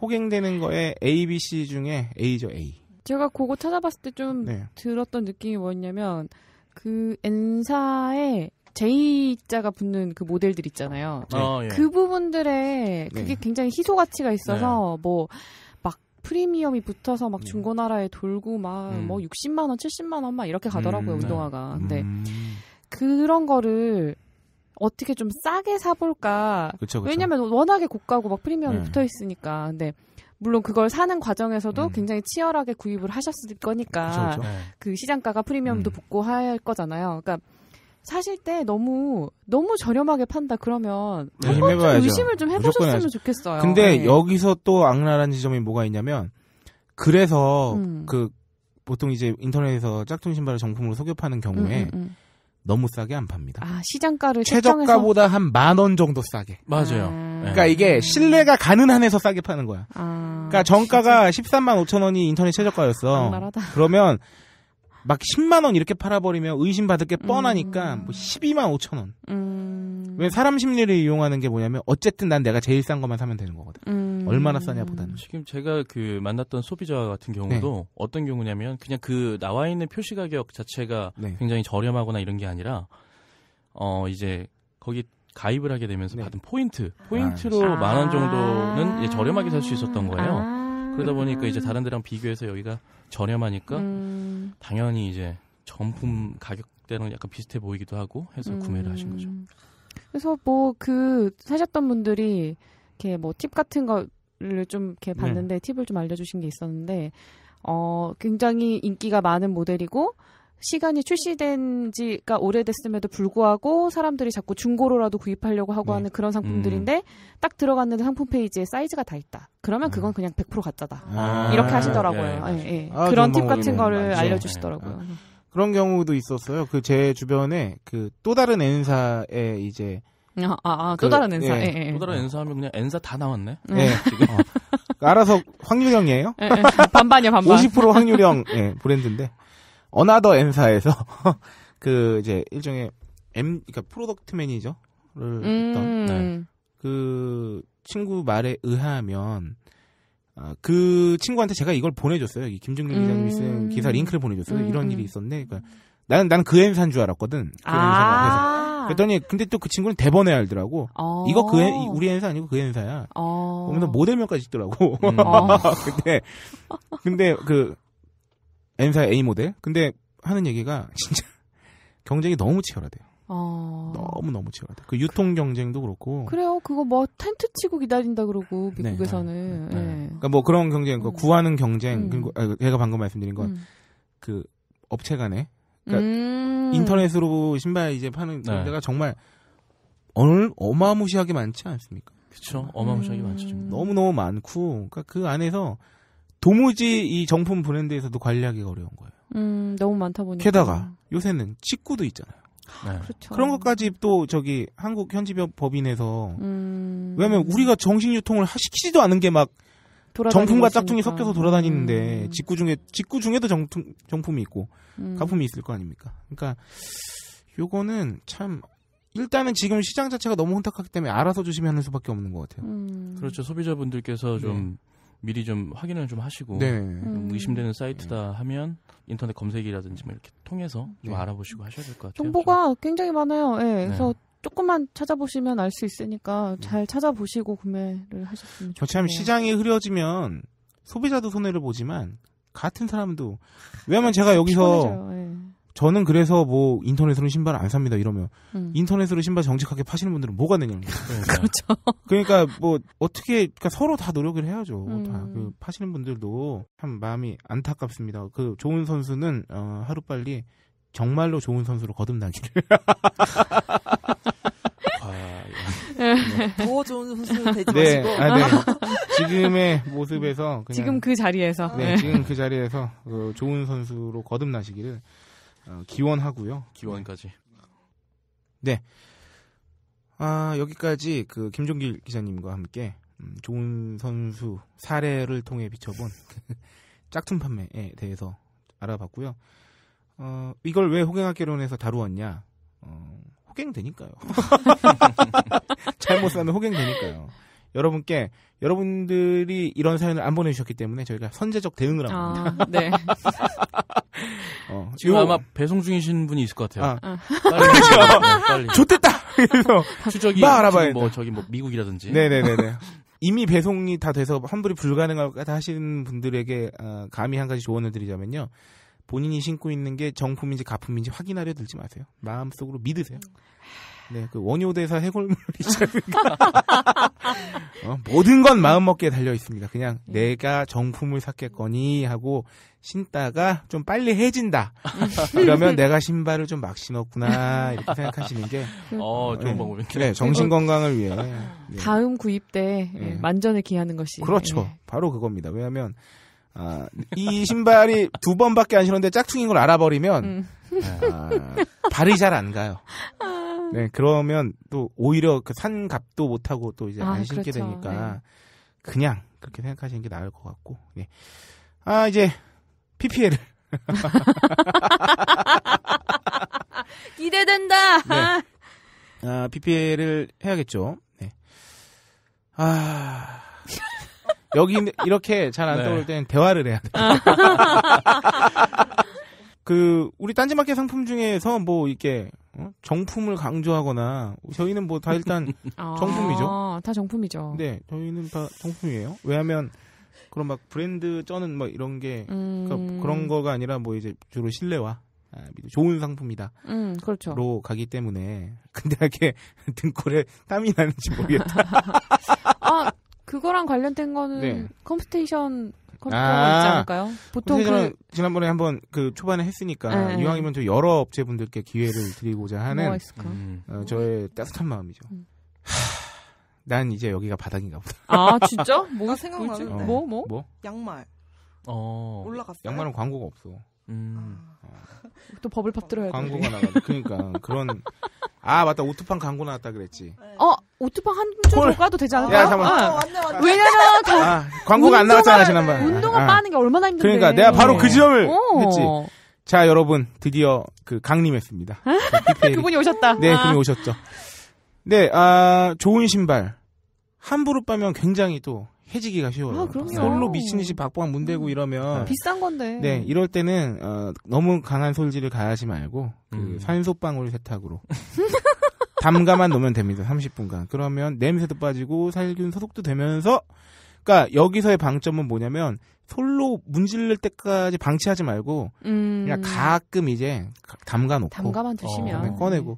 호갱되는 거에 A, B, C 중에 A죠 A. 제가 그거 찾아봤을 때좀 네. 들었던 느낌이 뭐였냐면 그 N사에 J자가 붙는 그 모델들 있잖아요. 어, 예. 그부분들에 네. 그게 굉장히 희소 가치가 있어서 네. 뭐 프리미엄이 붙어서 막 음. 중고나라에 돌고 막뭐 음. 60만 뭐 원, 70만 원 막 이렇게 음. 가더라고요 음, 운동화가. 근데 음. 그런 거를 어떻게 좀 싸게 사볼까? 그쵸, 그쵸. 왜냐면 워낙에 고가고 막 프리미엄이 네. 붙어 있으니까. 근데 물론 그걸 사는 과정에서도 음. 굉장히 치열하게 구입을 하셨을 거니까 그쵸, 그쵸. 네. 그 시장가가 프리미엄도 음. 붙고 할 거잖아요. 그러니까 사실 때 너무 너무 저렴하게 판다 그러면 네, 한 번쯤 의심을 좀 해보셨으면 좋겠어요. 근데 네. 여기서 또 악랄한 지점이 뭐가 있냐면 그래서 음. 그 보통 이제 인터넷에서 짝퉁 신발을 정품으로 속여 파는 경우에 음, 음, 음. 너무 싸게 안 팝니다. 아, 시장가를 최저가보다 한 만 원 정도 싸게. 맞아요. 아. 그러니까 이게 음. 신뢰가 가는 한에서 싸게 파는 거야. 아, 그러니까 정가가 진짜? 13만 5천 원이 인터넷 최저가였어. 악랄하다. 그러면 막 10만 원 이렇게 팔아버리면 의심받을 게 뻔하니까 음. 뭐 12만 5천 원. 음. 왜 사람 심리를 이용하는 게 뭐냐면 어쨌든 난 내가 제일 싼 것만 사면 되는 거거든. 음. 얼마나 싸냐 보다는. 지금 제가 그 만났던 소비자 같은 경우도 네. 어떤 경우냐면 그냥 그 나와 있는 표시 가격 자체가 네. 굉장히 저렴하거나 이런 게 아니라 어 이제 거기 가입을 하게 되면서 네. 받은 포인트 아, 포인트로 아, 만원 정도는 이제 저렴하게 살 수 있었던 거예요. 아, 그러다 보니까 이제 다른 데랑 비교해서 여기가 저렴하니까 음. 당연히 이제 정품 가격대랑 약간 비슷해 보이기도 하고 해서 음. 구매를 하신 음. 거죠. 그래서 뭐 그 사셨던 분들이 이렇게 뭐 팁 같은 거를 좀 이렇게 네. 봤는데 네. 팁을 좀 알려주신 게 있었는데 어 굉장히 인기가 많은 모델이고 시간이 출시된 지가 오래됐음에도 불구하고 사람들이 자꾸 중고로라도 구입하려고 하고 네. 하는 그런 상품들인데 음. 딱 들어갔는데 상품 페이지에 사이즈가 다 있다. 그러면 음. 그건 그냥 100% 가짜다. 아, 이렇게 하시더라고요. 예, 예. 예. 예. 아, 그런 팁 같은 거를 맞죠. 알려주시더라고요. 아, 그런 경우도 있었어요. 그 제 주변에 그 또 다른 엔사에 이제 아, 아, 아 그, 또 다른 엔사. 예. 예, 예. 또 다른 엔사 하면 그냥 엔사 다 나왔네. 예. 예. 지금. 어. 알아서 <laughs> 확률형이에요? 반반이요, 반반. 50% 확률형 예, 브랜드인데. 어나더 엔사에서그 <laughs> 이제 일종의 M 그러니까 프로덕트 매니저를 했던 음. 네. 그 친구 말에 의하면 아, 그 친구한테 제가 이걸 보내줬어요. 이 김종길 음. 기자님이 쓴 기사 링크를 보내줬어요. 음. 이런 일이 있었네. 그러니까 나는 나는 그엔사인줄 알았거든. 그 아. M사가. 그랬더니 근데 또 그 친구는 대번에 알더라고. 어. 이거 그 애, 우리 엔사 아니고 그엔사야 어. 그러면 모델명까지 있더라고. 음. 근데 <laughs> 근데 그 M사 A 모델. 근데 하는 얘기가 진짜 <laughs> 경쟁이 너무 치열하대요. 어... 너무 너무 치열하다. 그 유통 경쟁도 그렇고. 그래요. 그거 뭐 텐트 치고 기다린다 그러고 네, 네. 미국에서는. 네, 네, 네. 그러니까 뭐 그런 경쟁, 그러니까 음. 구하는 경쟁. 음. 그리고 아, 제가 방금 말씀드린 건그 음. 그 업체 간에 그러니까 음. 인터넷으로 신발 이제 파는 네. 데가 정말 어느 어마무시하게 많지 않습니까? 그렇죠. 어마무시하게 많죠. 너무 너무 많고 그러니까 그 안에서 도무지 이 정품 브랜드에서도 관리하기가 어려운 거예요. 음, 너무 많다 보니까. 게다가 요새는 직구도 있잖아요. 네. 그렇죠. 그런 것까지 또 저기 한국 현지 법인에서 음... 왜냐면 우리가 정식 유통을 시키지도 않은 게 막 정품과 짝퉁이 섞여서 돌아다니는데 음... 직구 중에 직구 중에도 정품 정품이 있고 음... 가품이 있을 거 아닙니까? 그러니까 요거는 참 일단은 지금 시장 자체가 너무 혼탁하기 때문에 알아서 조심하는 수밖에 없는 것 같아요. 음. 그렇죠. 소비자분들께서 좀 네. 미리 좀 확인을 좀 하시고 네. 음. 의심되는 네. 사이트다 하면 인터넷 검색이라든지 뭐 이렇게 통해서 좀 네. 알아보시고 하셔야 될 것 같아요. 정보가 좀. 굉장히 많아요. 예, 네. 그래서 조금만 찾아보시면 알 수 있으니까 음. 잘 찾아보시고 구매를 하셨으면 좋겠어요. 저참 시장이 흐려지면 소비자도 손해를 보지만 같은 사람도 왜냐면 제가 여기서 저는 그래서 뭐 인터넷으로 신발 안 삽니다 이러면 음. 인터넷으로 신발 정직하게 파시는 분들은 뭐가 되냐는 거예 <laughs> 그러니까. 그렇죠. 그러니까 뭐 어떻게 그러니까 서로 다 노력을 해야죠. 음. 다그 파시는 분들도 참 마음이 안타깝습니다. 그 좋은 선수는 어, 하루 빨리 정말로 좋은 선수로 거듭나기를. <laughs> 아, 예. 네. 더 좋은 선수 <laughs> 되지 네. 마시고 아, 네. 지금의 모습에서 그냥, 지금 그 자리에서 네, 네. 지금 그 자리에서 그 좋은 선수로 거듭나시기를 어, 기원하고요. 기원까지. 네. 아, 여기까지 그 김종길 기자님과 함께 음, 좋은 선수 사례를 통해 비춰본 <laughs> 짝퉁 판매에 대해서 알아봤고요. 어, 이걸 왜 호갱학개론에서 다루었냐? 어, 호갱되니까요. <laughs> 잘못 사면 호갱되니까요. 여러분께 여러분들이 이런 사연을 안 보내주셨기 때문에 저희가 선제적 대응을 아, 합니다. 아, 네. <laughs> <laughs> 어, 지금 요... 아마 배송 중이신 분이 있을 것 같아요. 아. 아. 빨리. <laughs> 아, 네, 좋댔다! 그래서 추적이 알아봐야 뭐 저기 뭐 미국이라든지. 네네네네. 이미 배송이 다 돼서 환불이 불가능하다 하시는 분들에게 어, 감히 한 가지 조언을 드리자면요. 본인이 신고 있는 게 정품인지 가품인지 확인하려 들지 마세요. 마음속으로 믿으세요. 네, 그 원효대사 해골물이지 않을까. <laughs> <laughs> 어, 모든 건 마음먹기에 달려 있습니다. 그냥 네. 내가 정품을 샀겠거니 하고 신다가 좀 빨리 해진다. <laughs> 그러면 내가 신발을 좀 막 신었구나 이렇게 생각하시는 게 어, 어 좋은 네. 방법인데. 네, 정신 건강을 위해 네. 다음 구입 때 네, 네. 만전을 기하는 것이 그렇죠. 네. 바로 그겁니다. 왜냐하면 아, 이 신발이 두 번밖에 안 신었는데 짝퉁인 걸 알아버리면 음. 아, 발이 잘 안 가요. 아. 음. 네, 그러면 또 오히려 그 산값도 못하고 또 이제 아, 안 신게 그렇죠. 되니까 네. 그냥 그렇게 생각하시는 게 나을 것 같고. 네. 아, 이제 PPL을. <laughs> 기대된다! 네. 아, PPL을 해야겠죠. 네. 아. 여기 이렇게 잘안 네. 떠올 때는 대화를 해야 돼. <laughs> 그 우리 딴지마켓 상품 중에서 뭐 이렇게 어? 정품을 강조하거나 저희는 뭐 다 일단 <laughs> 아, 정품이죠. 아, 다 정품이죠. 네, 저희는 다 정품이에요. 왜냐하면 그런 막 브랜드 쩌는 막 뭐 이런 게 그러니까 음... 그러니까 그런 거가 아니라 뭐 이제 주로 신뢰와 아, 좋은 상품이다. 음, 그렇죠. 로 가기 때문에 <laughs> 근데 이렇게 등골에 땀이 나는지 모르겠다. <laughs> 아, 그거랑 관련된 거는 네. 컴스테이션 컨트롤러 아~ 있지 않을까요? 보통 그 지난번에 한번 그 초반에 했으니까 네. 네. 이왕이면 저 여러 업체분들께 기회를 드리고자 하는 음. 음. 어, 저의 따뜻한 마음이죠. 음. 난 이제 여기가 바닥인가 보다. 아 진짜? <laughs> 뭐가 생각나는데? 뭐, 어, 뭐 뭐? 뭐? 양말. 어. 올라갔어 양말은 광고가 없어. 음. 아. 또 법을 받들어야 돼. 광고가 나가. 그러니까 그런 아 맞다 오투팡 광고 나왔다 그랬지. 어 오투팡 한줄으로 가도 되지 않을까? 야 잠깐. 어, 아, 왜냐면 다 아, 광고가 안 나갔잖아 지난번. 운동을 아. 빠는 게 얼마나 힘든데. 그러니까 내가 바로 그 어. 지점을 어. 했지. 자 여러분 드디어 그 강림했습니다. 어? 그 그분이 오셨다. 네 아. 그분이 오셨죠. 네아 좋은 신발 함부로 빠면 굉장히 또 해지기가 쉬워요. 아, 솔로 미친 듯이 박보강 문대고 음. 이러면 아, 비싼 건데. 네, 이럴 때는 어, 너무 강한 솔지를 가하지 말고 그 음. 그 산소방울 세탁으로 <laughs> 담가만 놓으면 됩니다. 30분간. 그러면 냄새도 빠지고 살균 소독도 되면서 그러니까 여기서의 방점은 뭐냐면 솔로 문질릴 때까지 방치하지 말고 음. 그냥 가끔 이제 담가 놓고 담가만 두시면 어. 꺼내고 네.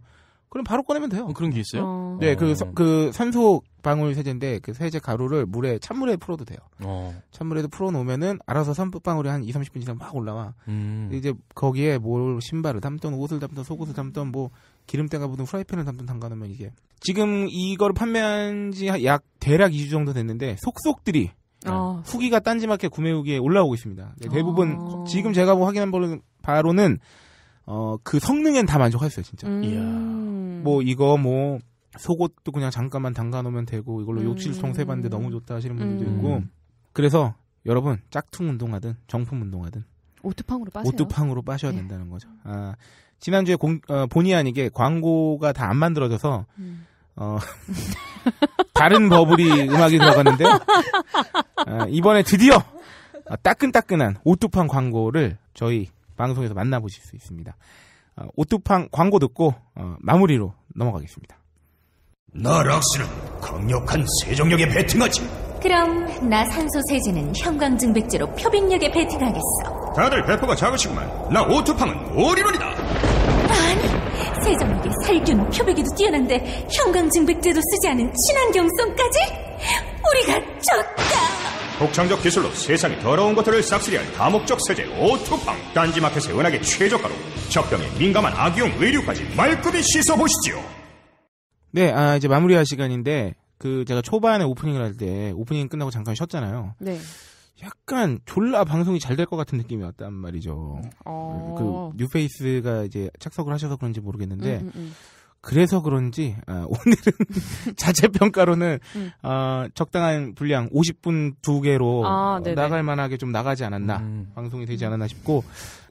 그럼 바로 꺼내면 돼요. 어, 그런 게 있어요? 어. 네, 그, 그 산소 방울 세제인데 그 세제 가루를 물에 찬물에 풀어도 돼요. 어. 찬물에도 풀어 놓으면은 알아서 선풋방울이 한 2, 30분 지나막 올라와. 음. 이제 거기에 뭘 신발을 담던 옷을 담던 속옷을 담던 뭐 기름때가 묻은 프라이팬을 담던 담가 놓으면 이게 지금 이걸 판매한 지 약 대략 2주 정도 됐는데 속속들이 어. 후기가 딴지마켓 구매 후기에 올라오고 있습니다. 네, 대부분 어. 지금 제가 뭐 확인한 바로는 어그 성능엔 다 만족했어요, 진짜. 음. 뭐 이거 뭐 속옷도 그냥 잠깐만 담가 놓으면 되고 이걸로 음. 욕실 통세 봤는데 너무 좋다 하시는 분들도 음. 있고 음. 그래서 여러분 짝퉁 운동하든 정품 운동하든 오뚜팡으로 빠세요. 오뚜팡으로 빠셔야 네. 된다는 거죠. 아, 지난주에 공, 어, 본의 아니게 광고가 다 안 만들어져서 음. 어, <laughs> 다른 버블이 음악이 들어갔는데 아, 이번에 드디어 아, 따끈따끈한 오뚜팡 광고를 저희 방송에서 만나보실 수 있습니다. 아, 오뚜팡 광고 듣고 어, 마무리로 넘어가겠습니다. 나락스는 강력한 세정력에 베팅하지. 그럼 나 산소 세제는 형광증백제로 표백력에 베팅하겠어. 다들 배포가 작으시구만. 나오토팡은 오리론이다. 아니, 세정력에 살균, 표백에도 뛰어난데 형광증백제도 쓰지 않은 친환경성까지? 우리가 졌다. 독창적 기술로 세상의 더러운 것들을 싹쓸이할 다목적 세제 오토팡 딴지마켓의 은하계 최저가로 적병에 민감한 아기용 의류까지 말끔히 씻어보시지요 네, 아, 이제 마무리할 시간인데, 그, 제가 초반에 오프닝을 할 때, 오프닝 끝나고 잠깐 쉬었잖아요. 네. 약간 졸라 방송이 잘 될 것 같은 느낌이 왔단 말이죠. 어... 그, 뉴페이스가 이제 착석을 하셔서 그런지 모르겠는데, 음, 음. 음. 그래서 그런지, 아, <laughs> 오늘은 자체평가로는, 음. 어, 적당한 분량 50분 두 개로 아, 나갈 만하게 좀 나가지 않았나, 음. 방송이 되지 않았나 싶고,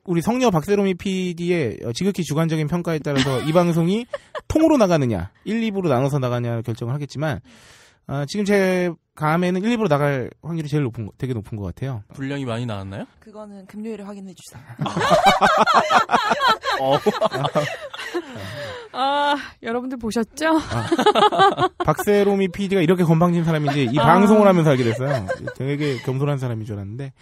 우리 성녀 박세롬이 PD의 지극히 주관적인 평가에 따라서 이 방송이 통으로 나가느냐, 1, 2부로 나눠서 나가냐 결정을 하겠지만, 어, 지금 제 감에는 1, 2부로 나갈 확률이 제일 높은, 거, 되게 높은 것 같아요. 분량이 많이 나왔나요? 그거는 금요일에 확인해 주세요. <laughs> 어. 아, 여러분들 보셨죠? 아, 박세롬이 PD가 이렇게 건방진 사람인지 이 방송을 아. 하면서 알게 됐어요. 되게 겸손한 사람인 줄 알았는데.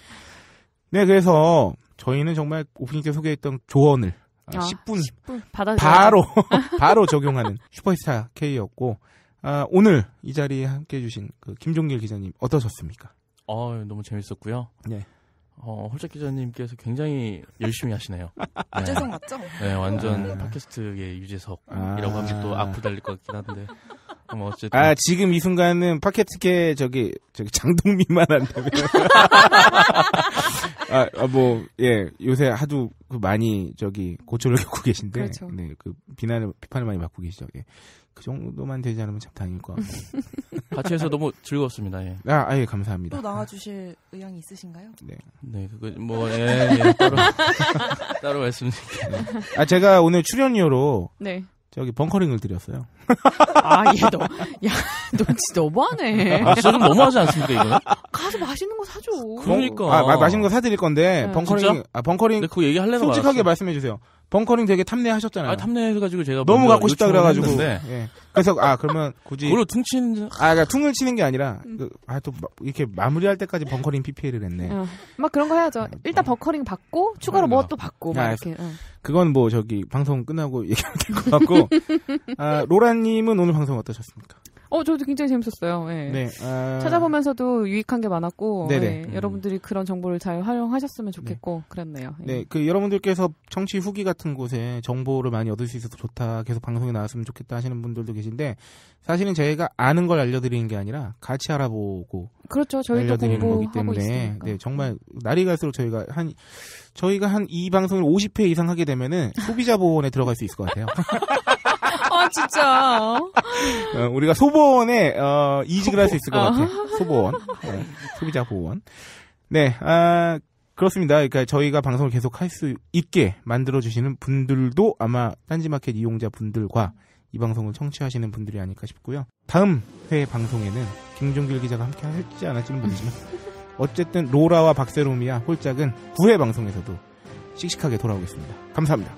네, 그래서 저희는 정말 오프닝 께 소개했던 조언을 아, 10분, 아, 10분 바로 <laughs> <laughs> 바로 적용하는 슈퍼스타 K였고 아, 오늘 이 자리에 함께해 주신 그 김종길 기자님 어떠셨습니까? 어, 너무 재밌었고요. 네. 어, 홀짝 기자님께서 굉장히 열심히 하시네요. 유재석 <laughs> 네. 맞죠? 네, 완전 아... 팟캐스트의 유재석이라고 아. 하면 또 악플 달릴 것 같긴 한데. 뭐 어쨌든. 아 지금 이 순간은 파켓티켓 저기 저기 장동민만 한다면. <laughs> 아뭐 아, 예 요새 하도 그 많이 저기 고초를 겪고 계신데 그렇죠. 네그 비난을 비판을 많이 받고 계시죠. 예. 그 정도만 되지 않으면 참 다행일 것 같고. <laughs> 같이 해서 너무 즐거웠습니다. 예. 아, 아, 예, 감사합니다. 또 나와주실 아. 의향이 있으신가요? 네. 네, 그거, 뭐, 예, 예 따로, <laughs> 따로 말씀드릴게요. 네. 아, 제가 오늘 출연료로. 네. 저기 벙커링을 드렸어요. 아, 얘도 야, 너 진짜 너무하네. 아, 진짜 좀 너무하지 않습니까, 이거 가서 맛있는 거 사줘. 그러니까. 아, 마, 맛있는 거 사드릴 건데, 네. 벙커링, 진짜? 아, 벙커링. 그거 얘기할래나 솔직하게 말씀해주세요. 벙커링 되게 탐내하셨잖아요. 아, 탐내해가지고 제가 너무 갖고 싶다 그래가지고. 예. 그래서 아 그러면 굳이 그걸 퉁치는 아 그러니까 퉁을 치는 게 아니라 그, 아 또 이렇게 마무리할 때까지 벙커링 PPL을 했네. 어. 막 그런 거 해야죠. 아, 일단 뭐. 벙커링 받고 추가로 뭐 또 받고 아, 이렇게. 어. 그건 뭐 저기 방송 끝나고 <laughs> 얘기할면될것 같고 아, 로라님은 오늘 방송 어떠셨습니까? 어, 저도 굉장히 재밌었어요. 예. 네. 아... 찾아보면서도 유익한 게 많았고 네, 네. 예. 음. 여러분들이 그런 정보를 잘 활용하셨으면 네. 좋겠고 네. 그랬네요. 예. 네, 그 여러분들께서 청취 후기 같은 곳에 정보를 많이 얻을 수 있어서 좋다, 계속 방송에 나왔으면 좋겠다 하시는 분들도 계신데 사실은 저희가 아는 걸 알려드리는 게 아니라 같이 알아보고 그렇죠. 저희도 알려드리는 거기 때문에 네, 정말 음. 날이 갈수록 저희가 한 저희가 한 이 방송을 50회 이상 하게 되면은 소비자 보호원에 들어갈 수 있을 것 같아요. <laughs> 진짜. 어, 우리가 소보원에 어, 이직을 할 수 있을 것 같아. 요 어. 소보원. 네, 소비자 보호원. 네, 아, 그렇습니다. 그러니까 저희가 방송을 계속 할 수 있게 만들어 주시는 분들도 아마 딴지마켓 이용자 분들과 이 방송을 청취하시는 분들이 아닐까 싶고요. 다음 회 방송에는 김종길 기자가 함께 할지 안 할지는 모르지만 어쨌든 로라와 박세롬이야 홀짝은 9회 방송에서도 씩씩하게 돌아오겠습니다. 감사합니다.